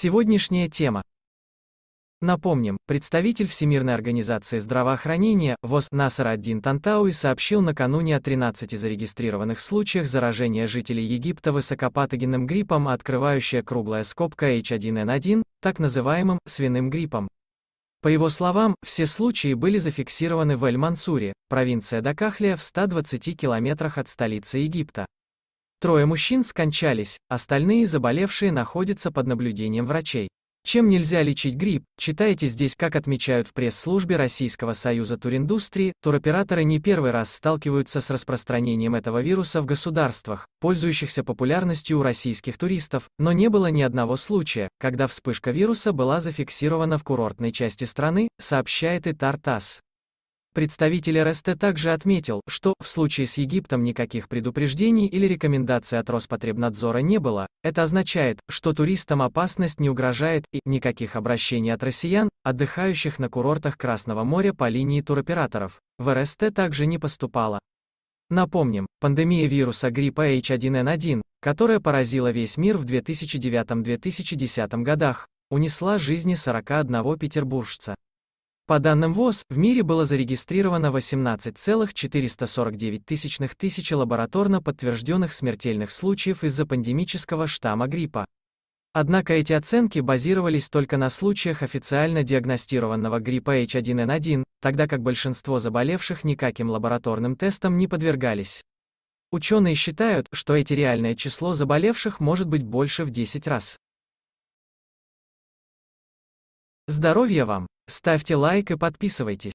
Сегодняшняя тема. Напомним, представитель Всемирной организации здравоохранения ВОЗ Насар Аддин Тантауи сообщил накануне о 13 зарегистрированных случаях заражения жителей Египта высокопатогенным гриппом, открывающая круглая скобка H1N1, так называемым свиным гриппом. По его словам, все случаи были зафиксированы в Эль-Мансуре, провинция Дакахлия в 120 километрах от столицы Египта. Трое мужчин скончались, остальные заболевшие находятся под наблюдением врачей. Чем нельзя лечить грипп, читайте здесь, как отмечают в пресс-службе Российского союза туриндустрии, туроператоры не первый раз сталкиваются с распространением этого вируса в государствах, пользующихся популярностью у российских туристов, но не было ни одного случая, когда вспышка вируса была зафиксирована в курортной части страны, сообщает и Тартас. Представитель РСТ также отметил, что, в случае с Египтом никаких предупреждений или рекомендаций от Роспотребнадзора не было, это означает, что туристам опасность не угрожает и никаких обращений от россиян, отдыхающих на курортах Красного моря по линии туроператоров, в РСТ также не поступало. Напомним, пандемия вируса гриппа H1N1, которая поразила весь мир в 2009-2010 годах, унесла жизни 41 петербуржца. По данным ВОЗ, в мире было зарегистрировано 18,449 тысячных тысячи лабораторно подтвержденных смертельных случаев из-за пандемического штамма гриппа. Однако эти оценки базировались только на случаях официально диагностированного гриппа H1N1, тогда как большинство заболевших никаким лабораторным тестом не подвергались. Ученые считают, что эти реальное число заболевших может быть больше в 10 раз. Здоровья вам! Ставьте лайк и подписывайтесь.